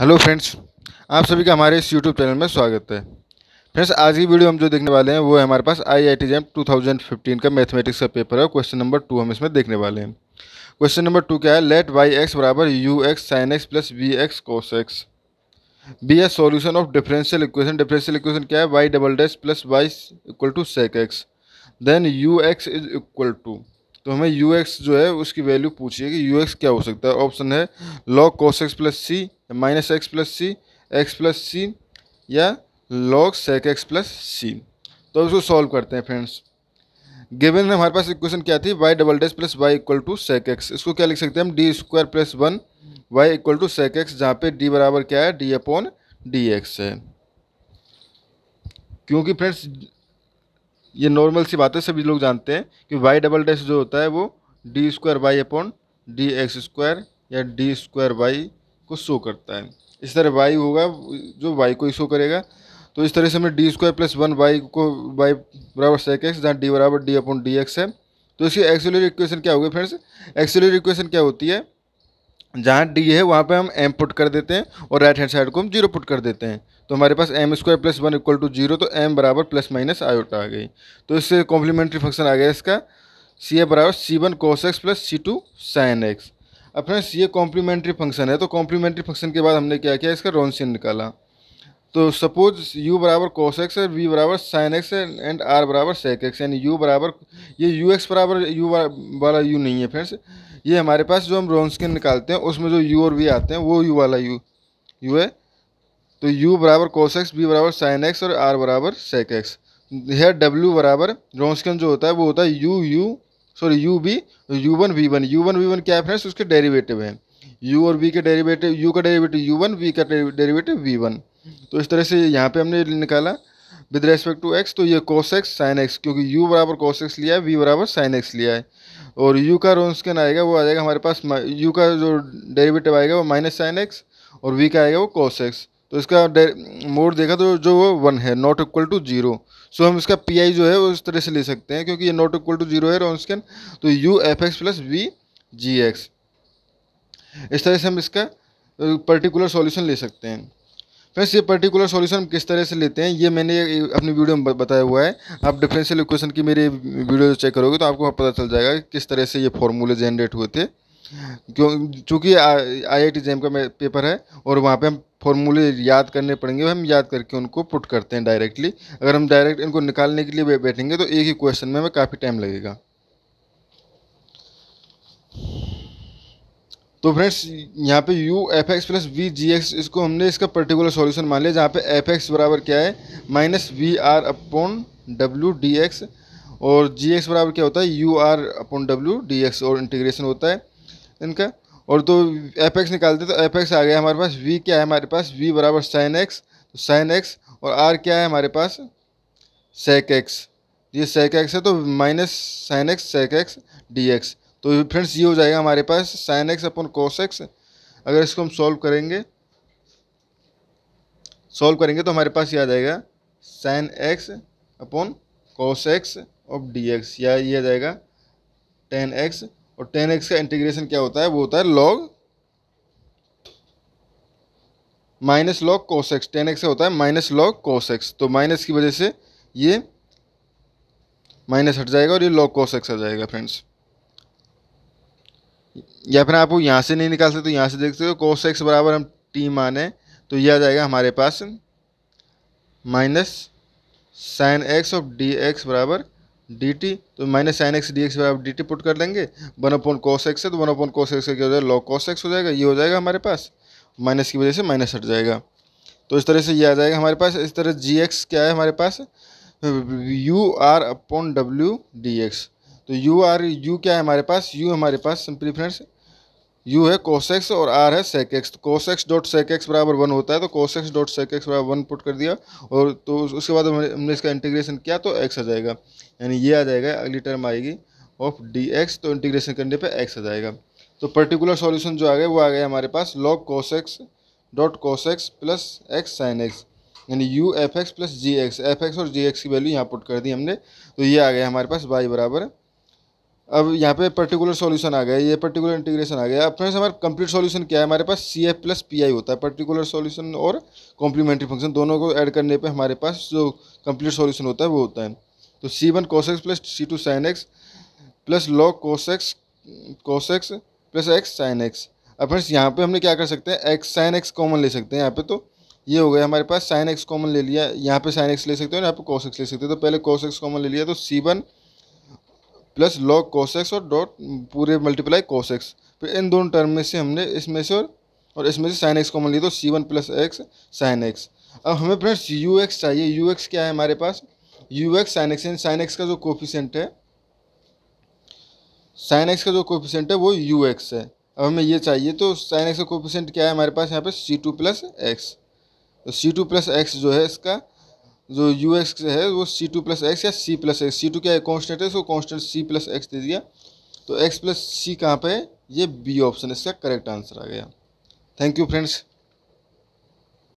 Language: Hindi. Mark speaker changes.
Speaker 1: हेलो फ्रेंड्स आप सभी का हमारे इस यूट्यूब चैनल में स्वागत है फ्रेंड्स आज की वीडियो हम जो देखने वाले हैं वो है हमारे पास I I T JAM two का मैथमेटिक्स का पेपर है क्वेश्चन नंबर टू हम इसमें देखने वाले हैं क्वेश्चन नंबर टू क्या है लेट वाई एक्स बराबर u x sine x plus v x cos x be as solution of differential equation differential equation क्या है y double dash plus y equal to sec x then u x is equal to तो हमें यू एक्स जो है उसकी वैल्यू पूछिए कि यू एक्स क्या हो सकता है ऑप्शन है log cos x plus c minus x plus c x plus c या log sec x plus c तो अब इसको सॉल्व करते हैं फ्रेंड्स गिवन हमारे पास इक्वेशन क्या थी y double dash plus y equal to sec x इसको क्या लिख सकते हैं हम D square plus one y equal to sec x जहाँ पे डी बराबर क्या है डी अपॉन डी एक्स है क्योंकि फ्रेंड्स ये नॉर्मल सी बात है सभी लोग जानते हैं कि वाई डबल डैश जो होता है वो d square y upon d x square या डी स्क्वायर वाई को शो करता है इस तरह वाई होगा जो वाई को ही शो करेगा तो इस तरह से हमें D square plus one y को वाई बराबर सेक एक्स जहाँ डी बराबर डी अपॉन डी एक्स है तो इसकी एक्सेलरी इक्वेशन क्या होगी फ्रेंड्स एक्सेलरी इक्वेशन क्या होती है जहाँ डी है वहाँ पे हम एम पुट कर देते हैं और राइट हैंड साइड को हम जीरो पुट कर देते हैं तो हमारे पास m square plus one equal to zero तो एम बराबर प्लस माइनस आयोटा आ गई तो इससे कॉम्प्लीमेंट्री फंक्शन आ गया इसका सी ए बराबर c one cos x plus c two sine x अब फ्रेंड्स ये कॉम्प्लीमेंट्री फंक्शन है तो कॉम्प्लीमेंट्री फंक्शन के बाद हमने क्या किया इसका रोनसिन निकाला तो सपोज u बराबर कोस एक्स है v बराबर साइन एक्स है एंड r बराबर सेक एक्स यानी u बराबर ये यू एक्स बराबर यू वाला u नहीं है फ्रेंड्स ये हमारे पास जो हम रोनस्किन निकालते हैं उसमें जो u और v आते हैं वो u वाला u u है तो u बराबर कोस एक्स v बराबर साइन एक्स और r बराबर सेक एक्स है w बराबर रोनस्किन जो होता है वो होता है u u sorry u b u one v one u one v one क्या है फ्रेंड्स उसके डेरीवेटिव हैं यू और वी के डेरीवेटिव यू का डेरीवेटिव यू वन वी का डेरीवेटिव वी वन तो इस तरह से यहाँ पे हमने निकाला विद रेस्पेक्ट टू एक्स तो ये कोस एक्स साइन एक्स क्योंकि यू बराबर कोस एक्स लिया है वी बराबर साइन एक्स लिया है और यू का रोन्सकन आएगा वो आ जाएगा हमारे पास यू का जो डेरिवेटिव आएगा वो माइनस साइन एक्स और वी का आएगा वो कोस एक्स तो इसका मोड देखा तो जो वो वन है not equal to zero so हम इसका पी आई जो है वो इस तरह से ले सकते हैं क्योंकि ये नॉट इक्वल टू जीरो है रोन्सकन तो u f x plus v g x इस तरह से हम इसका पर्टिकुलर सॉल्यूशन ले सकते हैं फ्रेंड्स ये पर्टिकुलर सॉल्यूशन किस तरह से लेते हैं ये मैंने अपनी वीडियो में बताया हुआ है आप डिफरेंशियल इक्वेशन की मेरी वीडियो चेक करोगे तो आपको पता चल जाएगा किस तरह से ये फॉर्मूले जनरेट हुए थे क्यों चूँकि आई आई टी जेम का पेपर है और वहाँ पे हम फॉर्मूले याद करने पड़ेंगे हम याद करके उनको पुट करते हैं डायरेक्टली अगर हम डायरेक्ट इनको निकालने के लिए बैठेंगे तो एक ही क्वेश्चन में हमें काफ़ी टाइम लगेगा तो फ्रेंड्स यहाँ पे u f x plus v g x इसको हमने इसका पर्टिकुलर सॉल्यूशन मान लिया जहाँ पे एफ एक्स बराबर क्या है minus v r upon W d x और जी एक्स बराबर क्या होता है u r upon W d x और इंटीग्रेशन होता है इनका और तो एफ एक्स निकालते तो एफ एक्स आ गया हमारे पास वी क्या है हमारे पास वी बराबर साइन एक्स तो साइन एक्स और आर क्या है हमारे पास सेक एक्स ये सेक एक्स है तो minus sine x sec x d x तो फ्रेंड्स ये हो जाएगा हमारे पास sine x upon cos x अगर इसको हम सॉल्व करेंगे सॉल्व करेंगे तो हमारे पास ये आ जाएगा sine x upon cos x of d x या ये आ जाएगा टेन एक्स और टेन एक्स का इंटीग्रेशन क्या होता है वो होता है log minus log cos x tan x होता है माइनस लॉग कोस एक्स तो माइनस की वजह से ये माइनस हट जाएगा और ये लॉग कोस एक्स आ जाएगा फ्रेंड्स या फिर आप वो यहाँ से नहीं निकाल सकते तो यहाँ से देख सकते हो कोस एक्स बराबर हम टी माने तो यह आ जाएगा हमारे पास minus sine x of d x बराबर डी टी तो minus sine x d x बराबर डी टी पुट कर देंगे वन अपॉन कोस एक्स है तो वन अपॉन कोस एक्स का क्या हो जाएगा लॉ कोस एक्स हो जाएगा ये हो जाएगा हमारे पास माइनस की वजह से माइनस हट जाएगा तो इस तरह से ये आ जाएगा हमारे पास इस तरह जी एक्स क्या है हमारे पास u r upon W d x तो यू आर यू क्या है हमारे पास यू हमारे पास सिंपली फ्रेंड्स यू है कोसेक्स और आर है सेकेक्स कोसेक्स डॉट सेकेक्स बराबर वन होता है तो कोसेक्स डॉट सेकेक्स बराबर वन पुट कर दिया और तो उसके बाद हमने इसका इंटीग्रेशन किया तो एक्स आ जाएगा यानी ये आ जाएगा अगली टर्म आएगी ऑफ डी एक्स तो इंटीग्रेशन करने पे एक्स आ जाएगा तो पर्टिकुलर सॉल्यूशन जो आ गया वो आ गया हमारे पास log cos x dot cos x plus x sine x यानी u f x plus g x f x और जी एक्स की वैल्यू यहाँ पुट कर दी हमने तो ये आ गया हमारे पास वाई बराबर अब यहाँ पे पर्टिकुलर सॉल्यूशन आ गया ये पर्टिकुलर इंटीग्रेशन आ गया अब फ्रेंड्स हमारा कंप्लीट सॉल्यूशन क्या है हमारे पास C F plus P I होता है पर्टिकुलर सॉल्यूशन और कॉम्प्लीमेंट्री फंक्शन दोनों को ऐड करने पे हमारे पास जो कंप्लीट सॉल्यूशन होता है वो होता है तो c one cos x plus c two sine x plus log cos x cos x plus x sine x अब फ्रेंड्स यहाँ पर हमने क्या कर सकते हैं एक्स साइन एक्स कॉमन ले सकते हैं यहाँ पर तो ये हो गया हमारे पास साइन एक्स कॉमन ले लिया यहाँ पे साइन एक्स ले सकते हो यहाँ पे कॉस एक्स ले सकते हो तो पहले कॉस एक्स कॉमन ले लिया तो c one plus log cos x और डॉट पूरे मल्टीप्लाई कोसेक्स फिर इन दोनों टर्म में से हमने इसमें से और इसमें से साइन एक्स कॉमन ली तो c one plus x sine x अब हमें फ्रेंड्स यू एक्स चाहिए यू एक्स क्या है हमारे पास u x sine x sine x का जो कोफिशेंट है साइन एक्स का जो कोफिशेंट है वो यू एक्स है अब हमें ये चाहिए तो साइन एक्स का कोफिशेंट क्या है हमारे पास यहाँ पे सी टू प्लस एक्स तो सी टू प्लस एक्स जो है इसका जो यू एक्स है वो सी टू प्लस एक्स या c plus x c two क्या है कॉन्स्टेंट है so constant c plus x दे दिया तो एक्स प्लस सी कहाँ पर है ये बी ऑप्शन इसका करेक्ट आंसर आ गया थैंक यू फ्रेंड्स